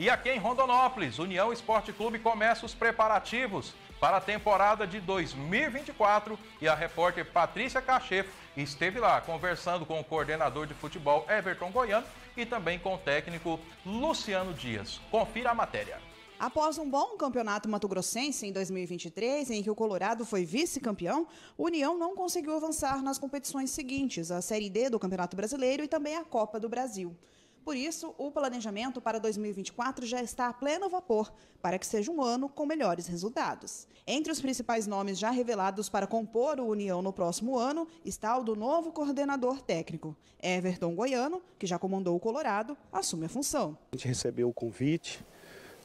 E aqui em Rondonópolis, União Esporte Clube começa os preparativos para a temporada de 2024 e a repórter Patrícia Cachef esteve lá conversando com o coordenador de futebol Everton Goiano e também com o técnico Luciano Dias. Confira a matéria. Após um bom campeonato mato-grossense em 2023, em que o Colorado foi vice-campeão, o União não conseguiu avançar nas competições seguintes, a Série D do Campeonato Brasileiro e também a Copa do Brasil. Por isso, o planejamento para 2024 já está a pleno vapor, para que seja um ano com melhores resultados. Entre os principais nomes já revelados para compor o União no próximo ano está o do novo coordenador técnico. Everton Goiano, que já comandou o Colorado, assume a função. A gente recebeu o convite,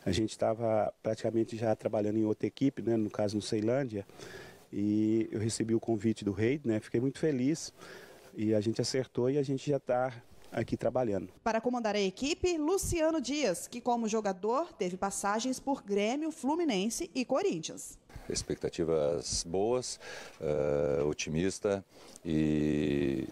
a gente estava praticamente já trabalhando em outra equipe, né, no caso no Ceilândia, e eu recebi o convite do rei, né, fiquei muito feliz e a gente acertou e a gente já está aqui trabalhando. Para comandar a equipe, Luciano Dias, que como jogador teve passagens por Grêmio, Fluminense e Corinthians. Expectativas boas, uh, otimista e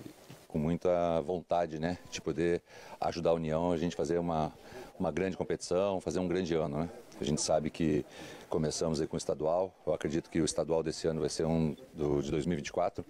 com muita vontade né, de poder ajudar a União, a gente fazer uma, uma grande competição, fazer um grande ano. Né? A gente sabe que começamos aí com o estadual, eu acredito que o estadual desse ano vai ser um do, de 2024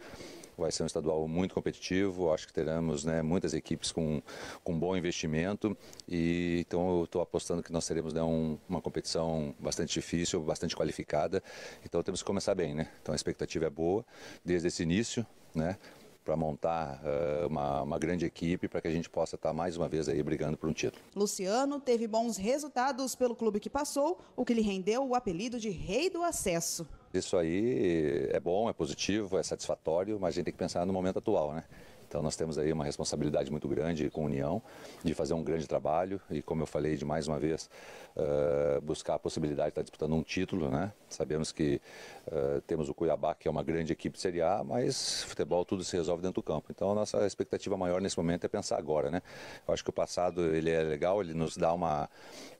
vai ser um estadual muito competitivo, acho que teremos né, muitas equipes com, com bom investimento e então eu estou apostando que nós teremos né, um, uma competição bastante difícil, bastante qualificada, então temos que começar bem, né? Então a expectativa é boa desde esse início, né? para montar uh, uma, uma, grande equipe para que a gente possa estar tá mais uma vez aí brigando por um título. Luciano teve bons resultados pelo clube que passou, o que lhe rendeu o apelido de Rei do Acesso. Isso aí é bom, é positivo, é satisfatório, mas a gente tem que pensar no momento atual, né? Então nós temos aí uma responsabilidade muito grande com a União de fazer um grande trabalho e, como eu falei de mais uma vez, uh, buscar a possibilidade de estar disputando um título. Né? Sabemos que uh, temos o Cuiabá, que é uma grande equipe de Série A, mas futebol tudo se resolve dentro do campo. Então a nossa expectativa maior nesse momento é pensar agora. Né? Eu acho que o passado ele é legal, ele nos dá uma,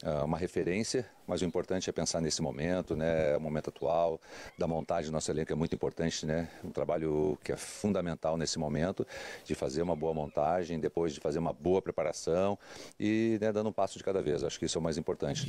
uh, uma referência, mas o importante é pensar nesse momento, né? É o momento atual, da montagem do nosso elenco é muito importante, né? um trabalho que é fundamental nesse momento de fazer uma boa montagem, depois de fazer uma boa preparação e né, dando um passo de cada vez. Acho que isso é o mais importante.